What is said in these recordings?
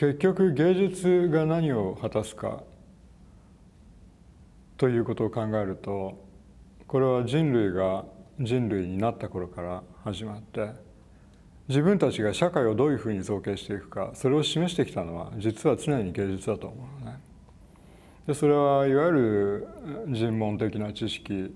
結局芸術が何を果たすかということを考えるとこれは人類が人類になった頃から始まって自分たちが社会をどういうふうに造形していくかそれを示してきたのは実は常に芸術だと思うのね。でそれはいわゆる人文的な知識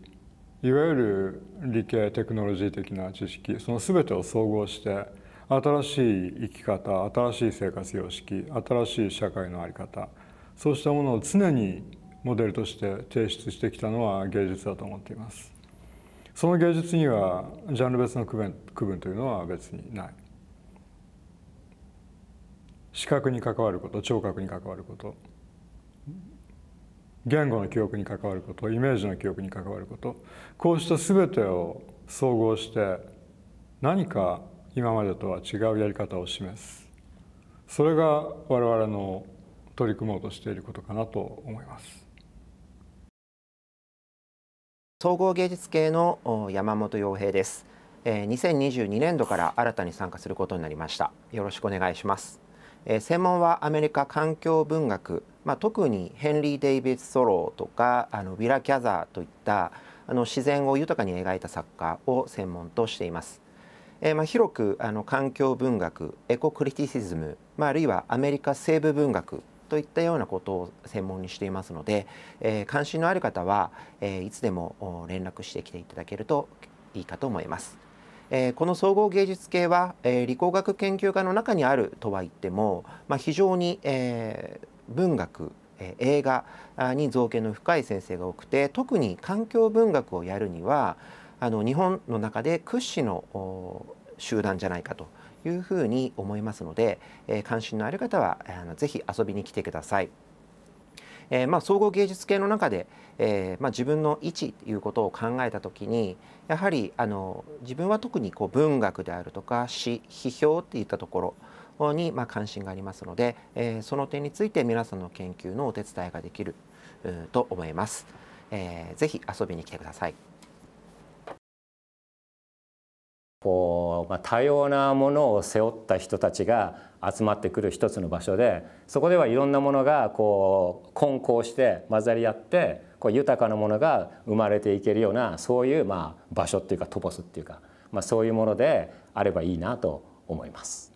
いわゆる理系テクノロジー的な知識その全てを総合して新しい生き方新しい生活様式新しい社会の在り方そうしたものを常にモデルとして提出してきたのは芸術だと思っていますその芸術にはジャンル別の区分区分というのは別にない視覚に関わること聴覚に関わること言語の記憶に関わることイメージの記憶に関わることこうした全てを総合して何か今までとは違うやり方を示すそれが我々の取り組もうとしていることかなと思います総合芸術系の山本洋平です2022年度から新たに参加することになりましたよろしくお願いします専門はアメリカ環境文学、まあ、特にヘンリー・デイビス・ソローとかあのビラ・キャザーといったあの自然を豊かに描いた作家を専門としていますえー、まあ、広くあの環境文学エコクリティシズム、まあ、あるいはアメリカ西部文学といったようなことを専門にしていますので、えー、関心のある方は、えー、いつでも連絡してきていただけるといいかと思います。えこの総合芸術系は、え理工学研究科の中にあるとは言っても、ま非常に、え文学映画に造形の深い先生が多くて特に環境文学をやるにはあの日本の中で屈指の集団じゃないかというふうに思いますので、えー、関心のある方はあのぜひ遊びに来てください。えー、まあ、総合芸術系の中で、えー、まあ、自分の位置ということを考えた時にやはりあの自分は特にこう文学であるとか詩批評っていったところに、まあ、関心がありますので、えその点について皆さんの研究のお手伝いができると思います。えー、ぜ遊びに来てください。こう、まあ、多様なものを背負った人たちが集まってくる一つの場所でそこではいろんなものがこう混交して混ざり合ってこう豊かなものが生まれていけるようなそういうまあ場所っていうかトポスっていうか、まあ、そういうものであればいいなと思います。